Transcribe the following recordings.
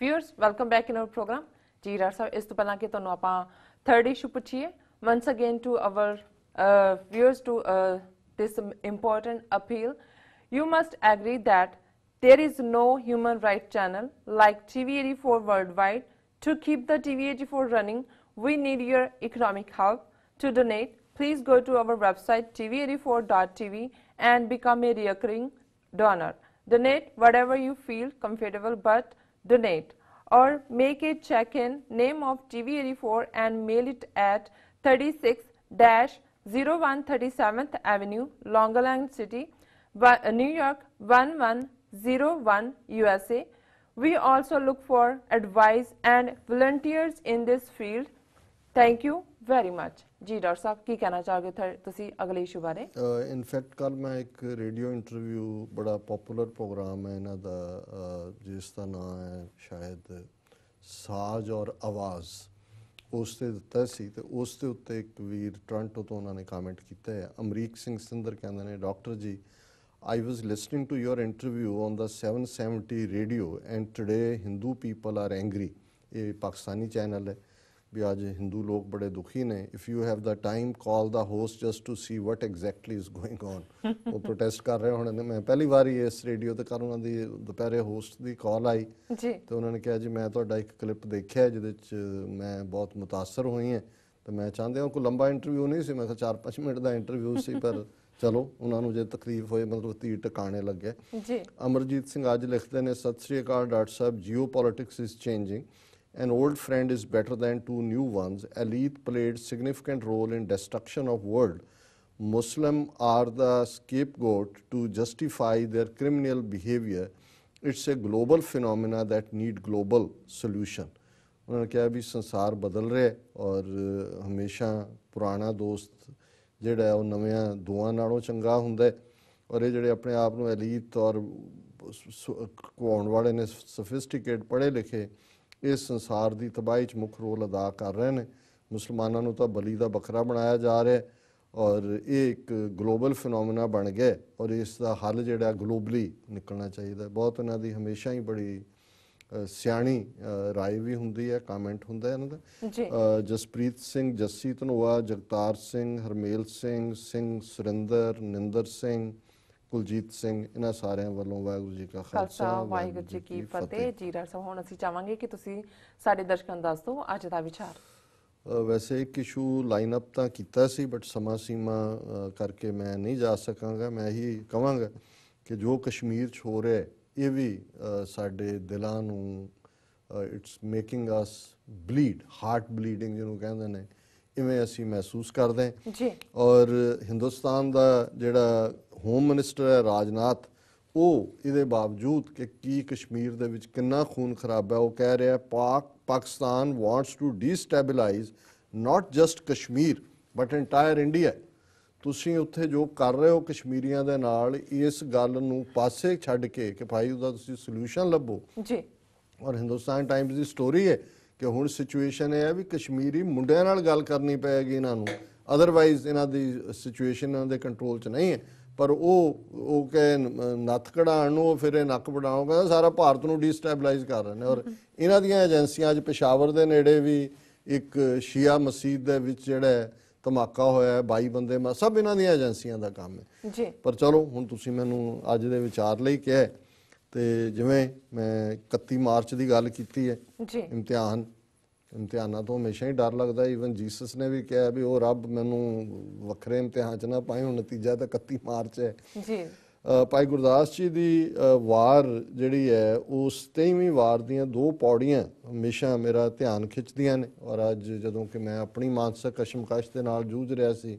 ਵਿਅਰਸ welcome back in our programme ਜੀ doctor ਸਾਹਿਬ ਇਸ ਤੋਂ ਪਹਿਲਾਂ ਕਿ ਤੁਹਾਨੂੰ ਆਪਾਂ ਥਰਡ ਇਸ਼ੂ ਪੁੱਛੀਏ once again to our uh, viewers to uh, this important appeal. You must agree that there is no human right channel like TV84 worldwide. To keep the TV84 running, we need your economic help. To donate, please go to our website tv84.tv and become a recurring donor. Donate whatever you feel comfortable, but donate or make a check-in name of tv 4 and mail it at 36-0137th Avenue, Long Island City, uh, New York 1101 USA. We also look for advice and volunteers in this field. Thank you. Very much ਜੀ doctor ਸਾਹਿਬ ਕੀ ਕਹਿਣਾ ਚਾਹੋਗੇ ਤੁਸੀਂ ਅਗਲੇ issue ਬਾਰੇ in fact ਕੱਲ ਮੈਂ ਇੱਕ radio interview ਬੜਾ ਪਪੂਲਰ ਪ੍ਰੋਗਰਾਮ ਹੈ ਇਹਨਾਂ ਦਾ ਜਿਸ ਦਾ ਨਾਮ ਹੈ ਸ਼ਾਇਦ ਸਾਜ਼ ਔਰ ਆਵਾਜ਼ ਉਸ ਤੇ ਦਿੱਤਾ ਸੀ ਤੇ ਉਸ ਦੇ ਉੱਤੇ ਇੱਕ ਵੀਰ ਟ੍ਰਾਂਟੋ ਤੋਂ ਉਹਨਾਂ ਨੇ ਕਮੈਂਟ ਕੀਤਾ ਹੈ ਅਮਰੀਕ ਸਿੰਘ ਸਿੰਦਰ ਕਹਿੰਦੇ ਨੇ doctor ji I was listening to your interview on the 770 radio and today Hindu people are angry ਇਹ ਪਾਕਿਸਤਾਨੀ ਚੈਨਲ ਹੈ ਵੀ ਅੱਜ ਹਿੰਦੂ ਲੋਕ ਬੜੇ ਦੁਖੀ ਨੇ if you have the time call the host just to see what exactly is going on ਉਹ protest ਕਰ ਰਹੇ ਹੁਣ ਮੈਂ ਪਹਿਲੀ ਵਾਰ ਇਸ ਰੇਡੀਓ ਤੇ ਕਰ ਉਹਨਾਂ ਦੀ ਦੁਪਹਿਰੇ ਹੋਸਟ ਦੀ ਕਾਲ ਆਈ ਜੀ ਤੇ ਉਹਨਾਂ ਨੇ ਕਿਹਾ ਜੀ ਮੈਂ ਤੁਹਾਡਾ ਇੱਕ ਕਲਿੱਪ ਦੇਖਿਆ ਜਿਹਦੇ ਵਿੱਚ ਮੈਂ ਬਹੁਤ ਮੁਤਾਸਰ ਹੋਈ ਹਾਂ ਤੇ ਮੈਂ ਚਾਹੁੰਦੇ ਹਾਂ ਕੋਈ ਲੰਬਾ ਇੰਟਰਵਿਊ ਨਹੀਂ ਸੀ ਮੈਂ ਤਾਂ 4-5 ਮਿੰਟ ਦਾ ਇੰਟਰਵਿਊ ਸੀ ਪਰ ਚਲੋ ਉਹਨਾਂ ਨੂੰ ਜੇ ਤਕਲੀਫ ਹੋਏ ਮਤਲਬ ਤੀਰ ਟਿਕਾਣੇ ਲੱਗੇ ਜੀ ਅਮਰਜੀਤ ਸਿੰਘ ਅੱਜ ਲਿਖਦੇ ਨੇ ਸਤਿ ਸ੍ਰੀ ਅਕਾਲ ਡਾਕਟਰ ਸਾਹਿਬ geopolitics is changing An old friend is better than two new ones. Elite played significant role in destruction of world. Muslim are the scapegoat to justify their criminal behavior. It's a global phenomena that need global solution. उन्होंने कहा भी ਸੰਸਾਰ ਬਦਲ ਰਿਹਾ ਔਰ ਹਮੇਸ਼ਾ ਪੁਰਾਣਾ ਦੋਸਤ ਜਿਹੜਾ ਉਹ ਨਵਿਆਂ ਦੋਆਂ ਨਾਲੋਂ ਚੰਗਾ ਹੁੰਦਾ ਔਰ ਇਹ ਜਿਹੜੇ ਆਪਣੇ ਆਪ ਨੂੰ ਐਲੀਟ ਔਰ ਕੋਣ ਵਾਲੇ ਨੇ ਸਫਿਸਟੀਕੇਟ ਪੜ੍ਹੇ ਲਿਖੇ ਇਸ ਸੰਸਾਰ ਦੀ ਤਬਾਹੀ 'ਚ ਮੁੱਖ ਰੋਲ ਅਦਾ ਕਰ ਰਹੇ ਨੇ ਮੁਸਲਮਾਨਾਂ ਨੂੰ ਤਾਂ ਬਲੀ ਦਾ ਬੱਕਰਾ ਬਣਾਇਆ ਜਾ ਰਿਹਾ ਔਰ ਇਹ ਇੱਕ ਗਲੋਬਲ ਫੀਨੋਮਨਾ ਬਣ ਗਿਆ ਔਰ ਇਸ ਦਾ ਹੱਲ ਜਿਹੜਾ ਗਲੋਬਲੀ ਨਿਕਲਣਾ ਚਾਹੀਦਾ ਬਹੁਤ ਉਹਨਾਂ ਦੀ ਹਮੇਸ਼ਾ ਹੀ ਬੜੀ ਸਿਆਣੀ رائے ਵੀ ਹੁੰਦੀ ਹੈ ਕਮੈਂਟ ਹੁੰਦਾ ਇਹਨਾਂ ਦਾ ਜਸਪ੍ਰੀਤ ਸਿੰਘ ਜੱਸੀ ਧਨੋਆ ਜਗਤਾਰ ਸਿੰਘ ਹਰਮੇਲ ਸਿੰਘ ਸਿੰਘ ਸੁਰਿੰਦਰ ਨਿੰਦਰ ਸਿੰਘ ਕੁਲਜੀਤ ਸਿੰਘ ਇਹਨਾਂ ਸਾਰਿਆਂ ਵੱਲੋਂ ਵਾਹਿਗੁਰੂ ਜੀ ਕਾ ਖਾਲਸਾ ਵਾਹਿਗੁਰੂ ਜੀ ਕੀ ਫਤਿਹ ਜੀ ਰਸ ਸਾਹਿਬ ਹੁਣ ਅਸੀਂ ਚਾਹਾਂਗੇ ਕਿ ਤੁਸੀਂ ਸਾਡੇ ਦਰਸ਼ਕਾਂ ਨੂੰ ਦੱਸ ਦਿਓ ਅੱਜ ਦਾ ਵਿਚਾਰ ਵੈਸੇ ਇੱਕ ਇਸ਼ੂ ਲਾਈਨ ਅਪ ਤਾਂ ਕੀਤਾ ਸੀ ਬਟ ਸਮਾਂ ਸੀਮਾ ਕਰਕੇ ਮੈਂ ਨਹੀਂ ਜਾ ਸਕਾਂਗਾ ਮੈਂ ਹੀ ਕਹਾਂਗਾ ਕਿ ਜੋ ਕਸ਼ਮੀਰ 'ਚ ਹੋ ਰਿਹਾ ਇਹ ਵੀ ਸਾਡੇ ਦਿਲਾਂ ਨੂੰ it's making us bleed heart bleeding ਜਿਹਨੂੰ ਕਹਿੰਦੇ ਨੇ ਇਵੇਂ ਅਸੀਂ ਮਹਿਸੂਸ ਕਰਦੇ ਹਾਂ ਜੀ ਔਰ ਹਿੰਦੁਸਤਾਨ ਦਾ ਜਿਹੜਾ ਹੋਮ ਮਿਨਿਸਟਰ ਹੈ ਰਾਜਨਾਥ ਉਹ ਇਹਦੇ ਬਾਵਜੂਦ ਕਿ ਕੀ ਕਸ਼ਮੀਰ ਦੇ ਵਿੱਚ ਕਿੰਨਾ ਖੂਨ ਖਰਾਬ ਹੈ ਉਹ ਕਹਿ ਰਿਹਾ Pak Pakistan wants to destabilise not just Kashmir but entire India ਤੁਸੀਂ ਉੱਥੇ ਜੋ ਕਰ ਰਹੇ ਹੋ ਕਸ਼ਮੀਰੀਆਂ ਦੇ ਨਾਲ ਇਸ ਗੱਲ ਨੂੰ ਪਾਸੇ ਛੱਡ ਕੇ ਕਿ ਭਾਈ ਉਹਦਾ ਤੁਸੀਂ ਸੋਲੂਸ਼ਨ ਲੱਭੋ ਜੀ ਔਰ ਹਿੰਦੁਸਤਾਨ ਟਾਈਮਜ਼ ਦੀ ਸਟੋਰੀ ਹੈ ਕਿ ਹੁਣ ਸਿਚੁਏਸ਼ਨ ਇਹ ਹੈ ਵੀ ਕਸ਼ਮੀਰੀ ਮੁੰਡਿਆਂ ਨਾਲ ਗੱਲ ਕਰਨੀ ਪੈਗੀ ਇਹਨਾਂ ਨੂੰ ਅਦਰਵਾਈਜ਼ ਇਹਨਾਂ ਦੀ ਸਿਚੁਏਸ਼ਨ ਇਹਨਾਂ ਦੇ ਕੰਟਰੋਲ 'ਚ ਨਹੀਂ ਹੈ ਪਰ ਉਹ ਉਹ ਕਹੇ ਨੱਥ ਕਢਾਣ ਨੂੰ ਫਿਰ ਇਹ ਨੱਕ ਬਣਾਉਗਾ ਸਾਰਾ ਭਾਰਤ ਨੂੰ ਡੀਸਟੈਬਲਾਈਜ਼ ਕਰ ਰਹੇ ਨੇ ਔਰ ਇਹਨਾਂ ਦੀਆਂ ਏਜੰਸੀਆਂ ਅੱਜ ਪਸ਼ਾਵਰ ਦੇ ਨੇੜੇ ਵੀ ਇੱਕ ਸ਼ੀਆ ਮਸਜਿਦ ਦੇ ਵਿੱਚ ਜਿਹੜਾ ਧਮਾਕਾ ਹੋਇਆ ਹੈ 22 ਬੰਦੇ ਮਾ ਸਭ ਇਹਨਾਂ ਦੀਆਂ ਏਜੰਸੀਆਂ ਦਾ ਕੰਮ ਹੈ ਜੀ ਪਰ ਚਲੋ ਹੁਣ ਤੁਸੀਂ ਮੈਨੂੰ ਅੱਜ ਦੇ ਵਿਚਾਰ ਲਈ ਕਿਹਾ ਤੇ ਜਿਵੇਂ ਮੈਂ 31 ਮਾਰਚ ਦੀ ਗੱਲ ਕੀਤੀ ਹੈ ਜੀ ਇਮਤਿਹਾਨ ਇਮਤਿਹਾਨਾਂ ਤੋਂ ਹਮੇਸ਼ਾ ਹੀ ਡਰ ਲੱਗਦਾ ਈਵਨ ਜੀਸਸ ਨੇ ਵੀ ਕਿਹਾ ਵੀ ਉਹ ਰੱਬ ਮੈਨੂੰ ਵੱਖਰੇ ਇਮਤਿਹਾਨ ਚ ਨਾ ਪਾਏ ਹੁਣ ਨਤੀਜਾ ਤਾਂ 31 ਮਾਰਚ ਹੈ ਜੀ ਭਾਈ ਗੁਰਦਾਸ ਜੀ ਦੀ ਵਾਰ ਜਿਹੜੀ ਹੈ ਉਸ 23ਵੀਂ ਵਾਰ ਦੀਆਂ ਦੋ ਪੌੜੀਆਂ ਹਮੇਸ਼ਾ ਮੇਰਾ ਧਿਆਨ ਖਿੱਚਦੀਆਂ ਨੇ ਔਰ ਅੱਜ ਜਦੋਂ ਕਿ ਮੈਂ ਆਪਣੀ ਮਾਨਸਿਕ ਕਸ਼ਮਕਸ਼ ਦੇ ਨਾਲ ਜੂਝ ਰਿਹਾ ਸੀ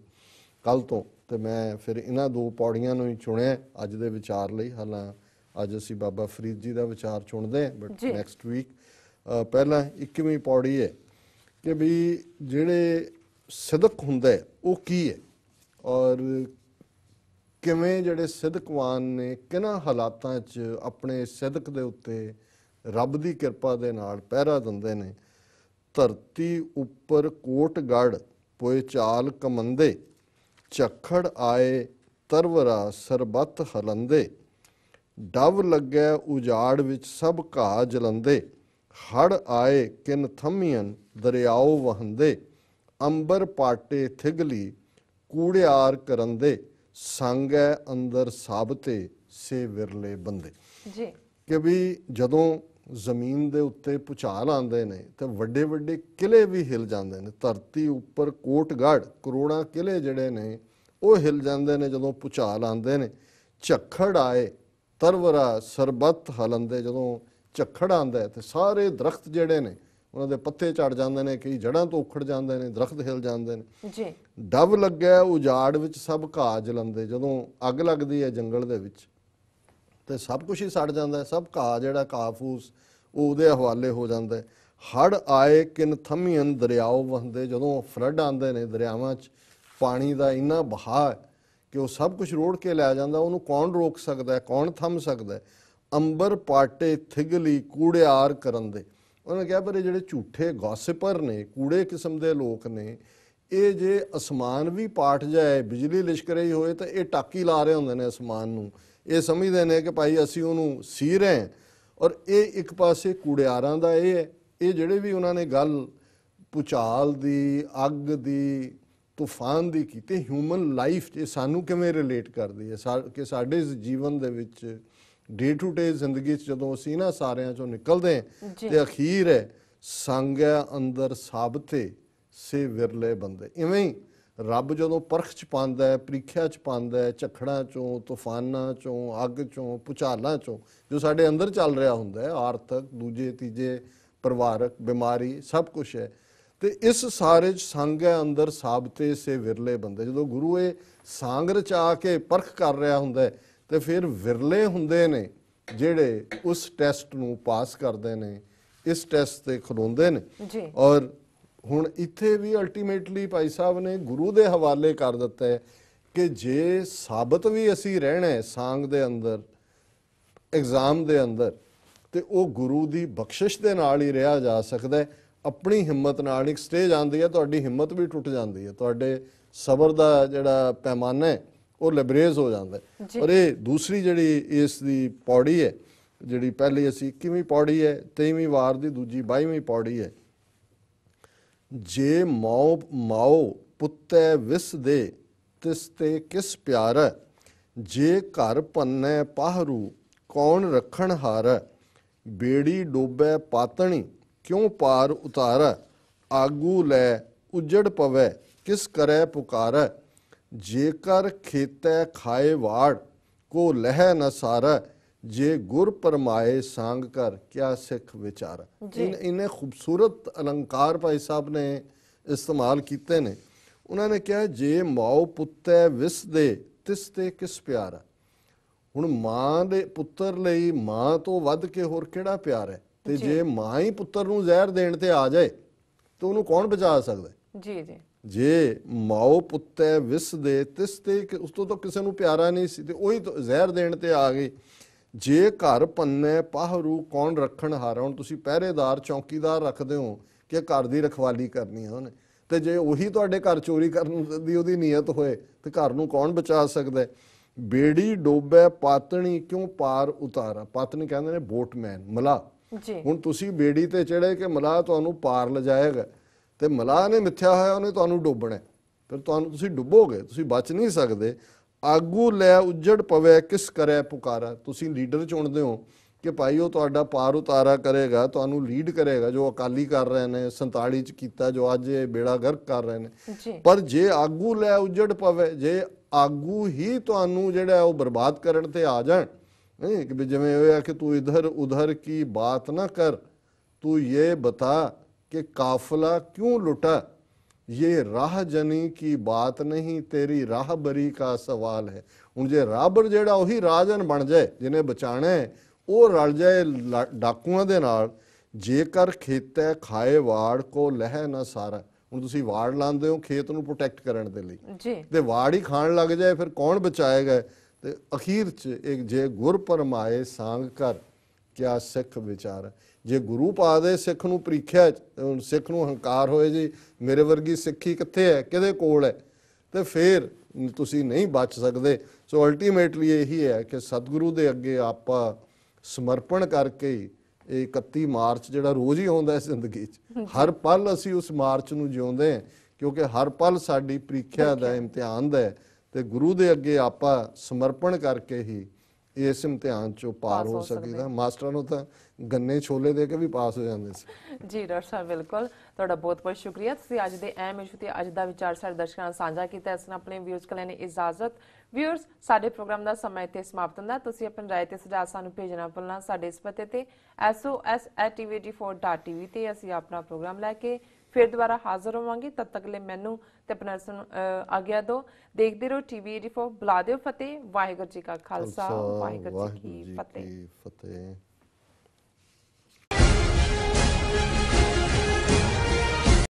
ਕੱਲ ਤੋਂ ਤੇ ਮੈਂ ਫਿਰ ਇਹਨਾਂ ਦੋ ਪੌੜੀਆਂ ਨੂੰ ਹੀ ਚੁਣਿਆ ਅੱਜ ਦੇ ਵਿਚਾਰ ਲਈ ਹਾਲਾਂ ਅੱਜ ਅਸੀਂ ਬਾਬਾ ਫਰੀਦ ਜੀ ਦਾ ਵਿਚਾਰ ਚੁਣਦੇ ਹਾਂ ਬਟ ਨੈਕਸਟ ਵੀਕ ਪਹਿਲਾਂ 21ਵੀਂ ਪੌੜੀ ਹੈ ਕਿ ਵੀ ਜਿਹੜੇ ਸਿਦਕ ਹੁੰਦਾ ਉਹ ਕੀ ਹੈ ਔਰ ਕਿਵੇਂ ਜਿਹੜੇ ਸਿਦਕਵਾਨ ਨੇ ਕਿਹਨਾਂ ਹਾਲਾਤਾਂ 'ਚ ਆਪਣੇ ਸਿਦਕ ਦੇ ਉੱਤੇ ਰੱਬ ਦੀ ਕਿਰਪਾ ਦੇ ਨਾਲ ਪਹਿਰਾ ਦਿੰਦੇ ਨੇ ਧਰਤੀ ਉੱਪਰ ਕੋਟ ਗੜ ਪੋਏ ਚਾਲ ਕਮੰਦੇ ਝਖੜ ਆਏ ਤਰਵਰਾ ਸਰਬਤ ਹਲੰਦੇ ਡਵ ਲੱਗੈ ਉਜਾੜ ਵਿੱਚ ਸਭ ਘਾ ਜਲੰਦੇ ਹੜ ਆਏ ਕਿਨ ਥੰਮੀਆਂ ਦਰਿਆਓ ਵਹੰਦੇ ਅੰਬਰ ਪਾਟੇ ਥਿਗਲੀ ਕੂੜਿਆਰ ਕਰੰਦੇ ਹੈ ਅੰਦਰ ਸਾਬਤੇ ਸੇ ਵਿਰਲੇ ਬੰਦੇ ਜੀ ਕਿ ਵੀ ਜਦੋਂ ਜ਼ਮੀਨ ਦੇ ਉੱਤੇ ਪੁਚਾਲ ਆਉਂਦੇ ਨੇ ਤੇ ਵੱਡੇ ਵੱਡੇ ਕਿਲੇ ਵੀ ਹਿਲ ਜਾਂਦੇ ਨੇ ਧਰਤੀ ਉੱਪਰ ਕੋਟਗੜ ਕਰੋੜਾਂ ਕਿਲੇ ਜਿਹੜੇ ਨੇ ਉਹ ਹਿਲ ਜਾਂਦੇ ਨੇ ਜਦੋਂ ਪੁਚਾਲ ਆਉਂਦੇ ਨੇ ਝੱਖੜ ਆਏ ਤਰਵਰਾ ਸਰਬਤ ਹਲੰਦੇ ਜਦੋਂ ਝੱਖੜ ਆਂਦਾ ਤੇ ਸਾਰੇ ਦਰਖਤ ਜਿਹੜੇ ਨੇ ਉਹਨਾਂ ਦੇ ਪੱਤੇ ਝੜ ਜਾਂਦੇ ਨੇ ਕਈ ਜੜਾਂ ਤੋਂ ਉਖੜ ਜਾਂਦੇ ਨੇ ਦਰਖਤ ਹਿਲ ਜਾਂਦੇ ਨੇ ਜੀ ਡੱਬ ਲੱਗਿਆ ਉਜਾੜ ਵਿੱਚ ਸਭ ਘਾਹ ਜਲੰਦੇ ਜਦੋਂ ਅੱਗ ਲੱਗਦੀ ਹੈ ਜੰਗਲ ਦੇ ਵਿੱਚ ਤੇ ਸਭ ਕੁਝ ਹੀ ਸੜ ਜਾਂਦਾ ਸਭ ਘਾਹ ਜਿਹੜਾ ਕਾਫੂਸ ਉਹਦੇ ਹਵਾਲੇ ਹੋ ਜਾਂਦਾ ਹੜ ਆਏ ਕਿਨ ਥਮੀਆਂ ਦਰਿਆਵ ਵਹਦੇ ਜਦੋਂ ਫਲੱਡ ਆਂਦੇ ਨੇ ਦਰਿਆਵਾਂ 'ਚ ਪਾਣੀ ਦਾ ਇੰਨਾ ਬਹਾਅ ਕਿ ਉਹ ਸਭ ਕੁਝ ਰੋੜ ਕੇ ਲੈ ਜਾਂਦਾ ਉਹਨੂੰ ਕੌਣ ਰੋਕ ਸਕਦਾ ਹੈ ਕੌਣ ਥੰਮ ਸਕਦਾ ਹੈ ਅੰਬਰ ਪਾਟੇ ਥਿਗਲੀ ਕੂੜਿਆਰ ਕਰਨ ਦੇ ਉਹਨਾਂ ਕਿਹਾ ਪਰ ਇਹ ਜਿਹੜੇ ਝੂਠੇ ਗੌਸਪਰ ਨੇ ਕੂੜੇ ਕਿਸਮ ਦੇ ਲੋਕ ਨੇ ਇਹ ਜੇ ਅਸਮਾਨ ਵੀ ਪਾਟ ਜਾਏ ਬਿਜਲੀ ਲਿਸ਼ਕ ਰਹੀ ਹੋਏ ਤਾਂ ਇਹ ਟਾਕੀ ਲਾ ਰਹੇ ਹੁੰਦੇ ਨੇ ਅਸਮਾਨ ਨੂੰ ਇਹ ਸਮਝਦੇ ਨੇ ਕਿ ਭਾਈ ਅਸੀਂ ਉਹਨੂੰ ਸੀ ਰਹੇ ਔਰ ਇਹ ਇੱਕ ਪਾਸੇ ਕੂੜਿਆਰਾਂ ਦਾ ਇਹ ਹੈ ਇਹ ਜਿਹੜੇ ਵੀ ਉਹਨਾਂ ਨੇ ਗੱਲ ਪੁਚਾਲ ਦੀ ਅੱਗ ਦੀ ਤੂਫਾਨ ਦੀ ਕੀਤੀ ਹਿਊਮਨ ਲਾਈਫ ਇਹ ਸਾਨੂੰ ਕਿਵੇਂ ਰਿਲੇਟ ਕਰਦੀ ਹੈ ਕਿ ਸਾਡੇ ਜੀਵਨ ਦੇ ਵਿੱਚ ਡੇ ਟੂ ਡੇ ਜ਼ਿੰਦਗੀ 'ਚ ਜਦੋਂ ਅਸੀਂ ਨਾ ਸਾਰਿਆਂ 'ਚੋਂ ਨਿਕਲਦੇ ਹਾਂ ਤੇ ਅਖੀਰ ਹੈ ਹੈ ਅੰਦਰ ਸਾਬਤੇ ਸੇ ਵਿਰਲੇ ਬੰਦੇ ਇਵੇਂ ਹੀ ਰੱਬ ਜਦੋਂ ਪਰਖ 'ਚ ਪਾਉਂਦਾ ਹੈ ਪ੍ਰੀਖਿਆ 'ਚ ਪਾਉਂਦਾ ਹੈ ਝਖੜਾਂ 'ਚੋਂ ਤੂਫਾਨਾਂ 'ਚੋਂ ਅੱਗ 'ਚੋਂ ਪੁਚਾਲਾਂ 'ਚੋਂ ਜੋ ਸਾਡੇ ਅੰਦਰ ਚੱਲ ਰਿਹਾ ਹੁੰਦਾ ਹੈ ਆਰਥਿਕ ਦੂਜੇ ਤੀਜੇ ਪਰਿਵਾਰਕ ਬਿਮਾਰੀ ਸਭ ਕੁਝ ਹੈ ਤੇ ਇਸ ਸਾਰੇ ਸੰਗ ਹੈ ਅੰਦਰ ਸਾਬਤੇ ਸੇ ਵਿਰਲੇ ਬੰਦੇ ਜਦੋਂ ਗੁਰੂ ਇਹ ਸੰਗ ਰਚਾ ਕੇ ਪਰਖ ਕਰ ਰਿਹਾ ਹੁੰਦਾ ਤੇ ਫਿਰ ਵਿਰਲੇ ਹੁੰਦੇ ਨੇ ਜਿਹੜੇ ਉਸ ਟੈਸਟ ਨੂੰ ਪਾਸ ਕਰਦੇ ਨੇ ਇਸ ਟੈਸਟ ਤੇ ਖਲੋਂਦੇ ਨੇ ਔਰ ਹੁਣ ਇੱਥੇ ਵੀ ਅਲਟੀਮੇਟਲੀ ਭਾਈ ਸਾਹਿਬ ਨੇ ਗੁਰੂ ਦੇ ਹਵਾਲੇ ਕਰ ਦਿੱਤਾ ਕਿ ਜੇ ਸਾਬਤ ਵੀ ਅਸੀਂ ਰਹਿਣਾ ਹੈ ਸੰਗ ਦੇ ਅੰਦਰ ਐਗਜ਼ਾਮ ਦੇ ਅੰਦਰ ਤੇ ਉਹ ਗੁਰੂ ਦੀ ਬਖਸ਼ਿਸ਼ ਦੇ ਨਾਲ ਹੀ ਰਿਹਾ ਜਾ ਸਕਦਾ ਹੈ ਆਪਣੀ ਹਿੰਮਤ ਨਾਲ ਇੱਕ ਸਟੇਜ ਆਉਂਦੀ ਹੈ ਤੁਹਾਡੀ ਹਿੰਮਤ ਵੀ ਟੁੱਟ ਜਾਂਦੀ ਹੈ ਤੁਹਾਡੇ ਸਬਰ ਦਾ ਜਿਹੜਾ ਪੈਮਾਨਾ ਹੈ ਉਹ ਲਿਬਰੇਜ਼ ਹੋ ਜਾਂਦਾ ਔਰ ਇਹ ਦੂਸਰੀ ਜਿਹੜੀ ਇਸ ਦੀ ਪੌੜੀ ਹੈ ਜਿਹੜੀ ਪਹਿਲੀ ਅਸੀਂ 21ਵੀਂ ਪੌੜੀ ਹੈ 23ਵੀਂ ਵਾਰ ਦੀ ਦੂਜੀ 22ਵੀਂ ਪੌੜੀ ਹੈ ਜੇ ਮਾਉ ਮਾਉ ਪੁੱਤੈ ਵਿਸ ਦੇ ਤਿਸ ਤੇ ਕਿਸ ਪਿਆਰ ਜੇ ਘਰ ਪੰਨੈ ਪਾਹਰੂ ਕੌਣ ਰੱਖਣ ਹਾਰ ਬੇੜੀ ਡੋਬੈ ਪਾਤਣੀ ਕਿਉਂ ਪਾਰ ਉਤਾਰ ਆਗੂ ਲੈ ਉਜੜ ਪਵੈ ਕਿਸ ਕਰੈ ਪੁਕਾਰ ਜੇਕਰ ਖੇਤੈ ਖਾਏ ਵਾੜ ਕੋ ਲਹਿ ਨ ਸਾਰ ਜੇ ਗੁਰ ਪਰਮਾਏ ਸੰਗ ਕਰ ਕਿਆ ਸਿੱਖ ਵਿਚਾਰ ਇਹਨੇ ਖੂਬਸੂਰਤ ਅਲੰਕਾਰ ਭਾਈ ਸਾਹਿਬ ਨੇ ਇਸਤੇਮਾਲ ਕੀਤੇ ਨੇ ਉਹਨਾਂ ਨੇ ਕਿਹਾ ਜੇ ਮਾਉ ਪੁੱਤੈ ਵਿਸ ਦੇ ਤਿਸ ਤੇ ਕਿਸ ਪਿਆਰ ਹੁਣ ਮਾਂ ਦੇ ਪੁੱਤਰ ਲਈ ਮਾਂ ਤੋਂ ਵੱਧ ਕੇ ਹੋਰ ਕਿਹੜਾ ਪਿਆਰ ਹੈ ਤੇ ਜੇ ਮਾਂ ਹੀ ਪੁੱਤਰ ਨੂੰ ਜ਼ਹਿਰ ਦੇਣ ਤੇ ਆ ਜਾਏ ਤਾਂ ਉਹਨੂੰ ਕੌਣ ਬਚਾ ਸਕਦਾ ਜੀ ਜੀ ਜੇ ਮਾਉ ਪੁੱਤੇ ਵਿਸ ਦੇ ਤਿਸ ਤੇ ਉਸ ਤੋਂ ਤਾਂ ਕਿਸੇ ਨੂੰ ਪਿਆਰਾ ਨਹੀਂ ਸੀ ਤੇ ਉਹੀ ਜ਼ਹਿਰ ਦੇਣ ਤੇ ਆ ਗਈ ਜੇ ਘਰ ਪੰਨੇ ਪਹਰੂ ਕੌਣ ਰੱਖਣ ਹਾਰਾ ਹੁਣ ਤੁਸੀਂ ਪਹਿਰੇਦਾਰ ਚੌਕੀਦਾਰ ਰੱਖਦੇ ਹੋ ਕਿ ਘਰ ਦੀ ਰਖਵਾਲੀ ਕਰਨੀ ਹੈ ਉਹਨੇ ਤੇ ਜੇ ਉਹੀ ਤੁਹਾਡੇ ਘਰ ਚੋਰੀ ਕਰਨ ਦੀ ਉਹਦੀ ਨੀਅਤ ਹੋਏ ਤੇ ਘਰ ਨੂੰ ਕੌਣ ਬਚਾ ਸਕਦਾ ਬੇੜੀ ਡੋਬੇ ਪਾਤਣੀ ਕਿਉਂ ਪਾਰ ਉਤਾਰਾ ਪਾਤਣੀ ਕਹਿੰਦੇ ਨੇ ਬੋਟਮੈਨ ਮਲਾ ਜੀ ਹੁਣ ਤੁਸੀਂ ਬੇੜੀ ਤੇ ਚੜੇ ਕਿ ਮਲਾਹ ਤੁਹਾਨੂੰ ਪਾਰ ਲਜਾਏਗਾ ਤੇ ਮਲਾਹ ਨੇ ਮਿੱਥਿਆ ਹੋਇਆ ਉਹਨੇ ਤੁਹਾਨੂੰ ਡੋਬਣਾ ਫਿਰ ਤੁਹਾਨੂੰ ਤੁਸੀਂ ਡੁੱਬੋਗੇ ਤੁਸੀਂ ਬਚ ਨਹੀਂ ਸਕਦੇ ਆਗੂ ਲੈ ਉੱਜੜ ਪਵੇ ਕਿਸ ਕਰੇ ਪੁਕਾਰਾ ਤੁਸੀਂ ਲੀਡਰ ਚੁਣਦੇ ਹੋ ਕਿ ਭਾਈ ਉਹ ਤੁਹਾਡਾ ਪਾਰ ਉਤਾਰਾ ਕਰੇਗਾ ਤੁਹਾਨੂੰ ਲੀਡ ਕਰੇਗਾ ਜੋ ਅਕਾਲੀ ਕਰ ਰਹੇ ਨੇ 47 ਚ ਕੀਤਾ ਜੋ ਅੱਜ ਇਹ ਬੇੜਾ ਗਰਕ ਕਰ ਰਹੇ ਨੇ ਪਰ ਜੇ ਆਗੂ ਲੈ ਉੱਜੜ ਪਵੇ ਜੇ ਆਗੂ ਹੀ ਤੁਹਾਨੂੰ ਜਿਹੜਾ ਉਹ ਬਰਬਾਦ ਕਰਨ ਤੇ ਆ ਜਾਣ ਨਹੀਂ ਕਿ ਜਿਵੇਂ ਹੋਇਆ ਕਿ ਤੂੰ ਇਧਰ ਉਧਰ ਕੀ ਬਾਤ ਨਾ ਕਰ ਤੂੰ ਇਹ ਬਤਾ ਕਿ ਕਾਫਲਾ ਕਿਉਂ लुटा ਇਹ ਰਾਹ ਜਨੀ ਕੀ ਬਾਤ ਨਹੀਂ ਤੇਰੀ राह ਦਾ ਸਵਾਲ ਹੈ है ਹੁਣ ਜੇ ਰਾਬਰ ਜਿਹੜਾ ਉਹੀ ਰਾਜਨ ਬਣ ਜਾਏ ਜਿਹਨੇ ਬਚਾਣਾ ਹੈ ਉਹ ਰਲ ਜਾਏ ਡਾਕੂਆਂ ਦੇ ਨਾਲ ਜੇਕਰ ਖੇਤੇ ਖਾਏ ਵਾੜ ਕੋ ਲਹਿ ਨਾ ਸਾਰਾ ਹੁਣ ਤੁਸੀਂ ਵਾੜ ਲਾਉਂਦੇ ਹੋ ਖੇਤ ਨੂੰ ਪ੍ਰੋਟੈਕਟ ਕਰਨ ਦੇ ਲਈ ਜੀ ਤੇ ਵਾੜ ਹੀ ਖਾਣ ਲੱਗ ਜਾਏ ਫਿਰ ਕੌਣ ਬਚਾਏਗਾ ਤੇ ਅਖੀਰ ਚ ਇੱਕ ਜੇ ਗੁਰ ਪਰਮਾਏ ਸੰਗ ਕਰ ਕਿਆ ਸਿੱਖ ਵਿਚਾਰ ਜੇ ਗੁਰੂ ਪਾ ਦੇ ਸਿੱਖ ਨੂੰ ਪ੍ਰੀਖਿਆ ਹੁਣ ਸਿੱਖ ਨੂੰ ਹੰਕਾਰ ਹੋਏ ਜੀ ਮੇਰੇ ਵਰਗੀ ਸਿੱਖੀ ਕਿੱਥੇ ਹੈ ਕਿਹਦੇ ਕੋਲ ਹੈ ਤੇ ਫੇਰ ਤੁਸੀਂ ਨਹੀਂ ਬਚ ਸਕਦੇ ਸੋ ਅਲਟੀਮੇਟਲੀ ਇਹੀ ਹੈ ਕਿ ਸਤਿਗੁਰੂ ਦੇ ਅੱਗੇ ਆਪਾਂ ਸਮਰਪਣ ਕਰਕੇ ਇਹ 31 ਮਾਰਚ ਜਿਹੜਾ ਰੋਜ਼ ਹੀ ਹੁੰਦਾ ਹੈ ਜ਼ਿੰਦਗੀ 'ਚ ਹਰ ਪਲ ਅਸੀਂ ਉਸ ਮਾਰਚ ਨੂੰ ਜਿਉਂਦੇ ਹਾਂ ਕਿਉਂਕਿ ਹਰ ਪਲ ਸਾਡੀ ਪ੍ਰੀਖਿਆ ਦਾ ਇਮਤਿਹਾਨ ਦਾ ਹੈ ਤੇ ਗੁਰੂ ਦੇ ਅੱਗੇ ਆਪਾ ਸਮਰਪਣ ਕਰਕੇ ਹੀ ਇਸ ਇਮਤਿਹਾਨ ਚੋਂ ਪਾਰ ਹੋ ਸਕੀਦਾ ਮਾਸਟਰਾਂ ਨੂੰ ਤਾਂ ਗੰਨੇ ਛੋਲੇ ਦੇ ਕੇ ਵੀ ਪਾਸ ਹੋ ਜਾਂਦੇ ਸੀ ਜੀ ਡਾਕਟਰ ਸਾਹਿਬ ਬਿਲਕੁਲ ਤੁਹਾਡਾ ਬਹੁਤ ਬਹੁਤ ਸ਼ੁਕਰੀਆ ਤੁਸੀਂ ਅੱਜ ਦੇ ਐਮ ਇਸ਼ੂ ਤੇ ਅੱਜ ਦਾ ਵਿਚਾਰ ਸਾਡੇ ਦਰਸ਼ਕਾਂ ਨਾਲ ਸਾਂਝਾ ਕੀਤਾ ਇਸ ਨਾਲ ਆਪਣੇ ਵਿਊਜ਼ ਕੋਲ ਇਜਾਜ਼ਤ ਵਿਊਅਰਸ ਸਾਡੇ ਪ੍ਰੋਗਰਾਮ ਦਾ ਸਮਾਂ ਇੱਥੇ ਸਮਾਪਤ ਹੁੰਦਾ ਤੁਸੀਂ ਆਪਣੀ ਰਾਏ ਤੇ ਸੁਝਾਅ ਸਾਨੂੰ ਭੇਜਣਾ ਭੁੱਲਣਾ ਸਾਡੇ ਇਸ ਪਤੇ ਤੇ sos@tvd4.tv ਤੇ ਅਸੀਂ ਆਪਣਾ ਪ੍ਰੋਗਰਾਮ ਲੈ ਕੇ ਫਿਰ ਦੁਬਾਰਾ ਹਾਜ਼ਰ ਹੋਵਾਂਗੇ ਤਦ ਤੱਕ ਲਈ ਮੈਨੂੰ ਤੇ ਆਪਣਾ ਆਗਿਆ ਦਿਓ ਦੇਖਦੇ ਰਹੋ ਟੀਵੀ 84 ਬੁਲਾ ਦਿਓ ਫਤਿਹ ਵਾਹਿਗੁਰੂ ਜੀ ਕਾ ਖਾਲਸਾ ਵਾਹਿਗੁਰੂ ਜੀ ਕੀ ਫਤਿਹ